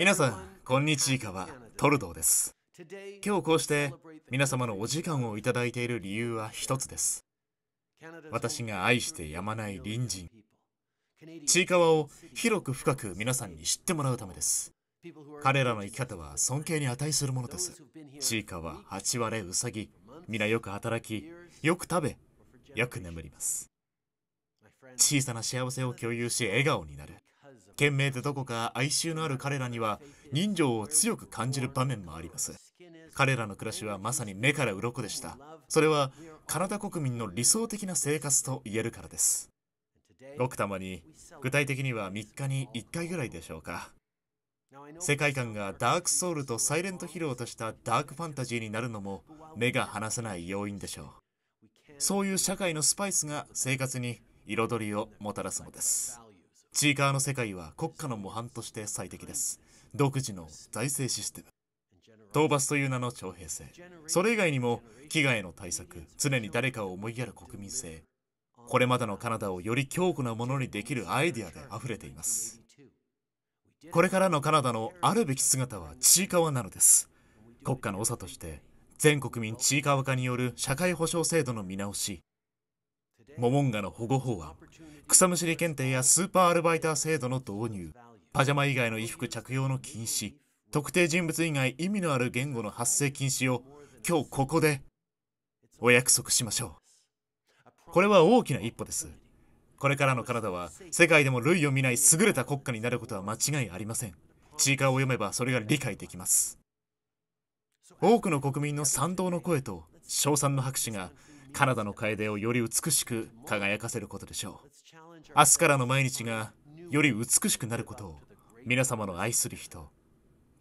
皆さんこんにちはトルドーです今日こうして皆様のお時間をいただいている理由は一つです私が愛してやまない隣人ちいかわを広く深く皆さんに知ってもらうためです彼らの生き方は尊敬に値するものですちいかわ8割れうさぎ皆よく働きよく食べよく眠ります小さな幸せを共有し笑顔になる賢明でどこか哀愁のある彼らには人情を強く感じる場面もあります彼らの暮らしはまさに目から鱗でしたそれはカナダ国民の理想的な生活と言えるからですごくたまに具体的には3日に1回ぐらいでしょうか世界観がダークソウルとサイレントヒルをとしたダークファンタジーになるのも目が離せない要因でしょうそういう社会のスパイスが生活に彩りをもたらすのですチーカーの世界は国家の模範として最適です。独自の財政システム。討伐という名の徴兵制。それ以外にも、飢餓への対策、常に誰かを思いやる国民性。これまでのカナダをより強固なものにできるアイデアで溢れています。これからのカナダのあるべき姿はチーカワなのです。国家の長として、全国民チーカワ化による社会保障制度の見直し、モモンガの保護法案草むしり検定やスーパーアルバイター制度の導入パジャマ以外の衣服着用の禁止特定人物以外意味のある言語の発生禁止を今日ここでお約束しましょうこれは大きな一歩ですこれからのカナダは世界でも類を見ない優れた国家になることは間違いありませんチーカーを読めばそれが理解できます多くの国民の賛同の声と称賛の拍手がカナダの楓をより美しく輝かせることでしょう明日からの毎日がより美しくなることを皆様の愛する人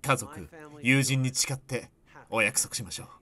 家族友人に誓ってお約束しましょう